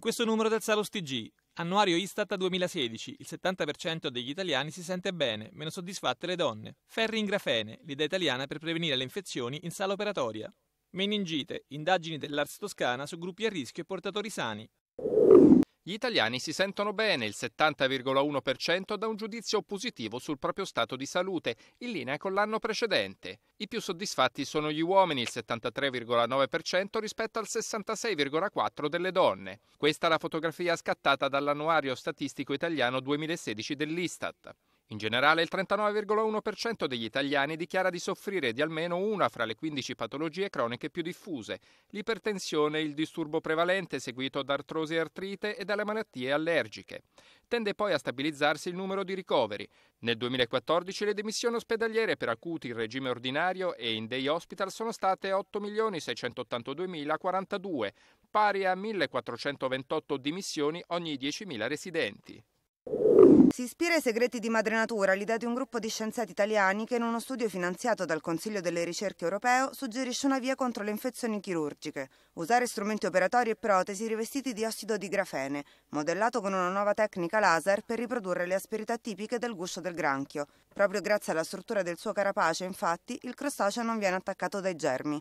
In questo numero del Salus TG, annuario Istat 2016, il 70% degli italiani si sente bene, meno soddisfatte le donne. Ferri in grafene, l'idea italiana per prevenire le infezioni in sala operatoria. Meningite, indagini dell'Ars Toscana su gruppi a rischio e portatori sani. Gli italiani si sentono bene, il 70,1% dà un giudizio positivo sul proprio stato di salute, in linea con l'anno precedente. I più soddisfatti sono gli uomini, il 73,9% rispetto al 66,4% delle donne. Questa è la fotografia scattata dall'annuario statistico italiano 2016 dell'Istat. In generale il 39,1% degli italiani dichiara di soffrire di almeno una fra le 15 patologie croniche più diffuse, l'ipertensione il disturbo prevalente seguito da artrosi e artrite e dalle malattie allergiche. Tende poi a stabilizzarsi il numero di ricoveri. Nel 2014 le dimissioni ospedaliere per acuti in regime ordinario e in day hospital sono state 8.682.042, pari a 1.428 dimissioni ogni 10.000 residenti. Si ispira ai segreti di madre natura, l'idea di un gruppo di scienziati italiani che in uno studio finanziato dal Consiglio delle ricerche europeo suggerisce una via contro le infezioni chirurgiche, usare strumenti operatori e protesi rivestiti di ossido di grafene, modellato con una nuova tecnica laser per riprodurre le asperità tipiche del guscio del granchio. Proprio grazie alla struttura del suo carapace, infatti, il crostaceo non viene attaccato dai germi.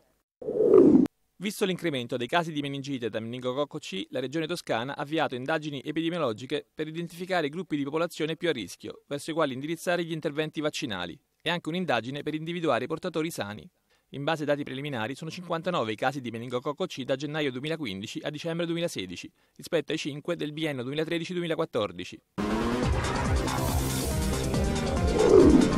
Visto l'incremento dei casi di meningite da meningococco C, la Regione Toscana ha avviato indagini epidemiologiche per identificare i gruppi di popolazione più a rischio, verso i quali indirizzare gli interventi vaccinali, e anche un'indagine per individuare i portatori sani. In base ai dati preliminari sono 59 i casi di meningococco C da gennaio 2015 a dicembre 2016, rispetto ai 5 del biennio 2013-2014.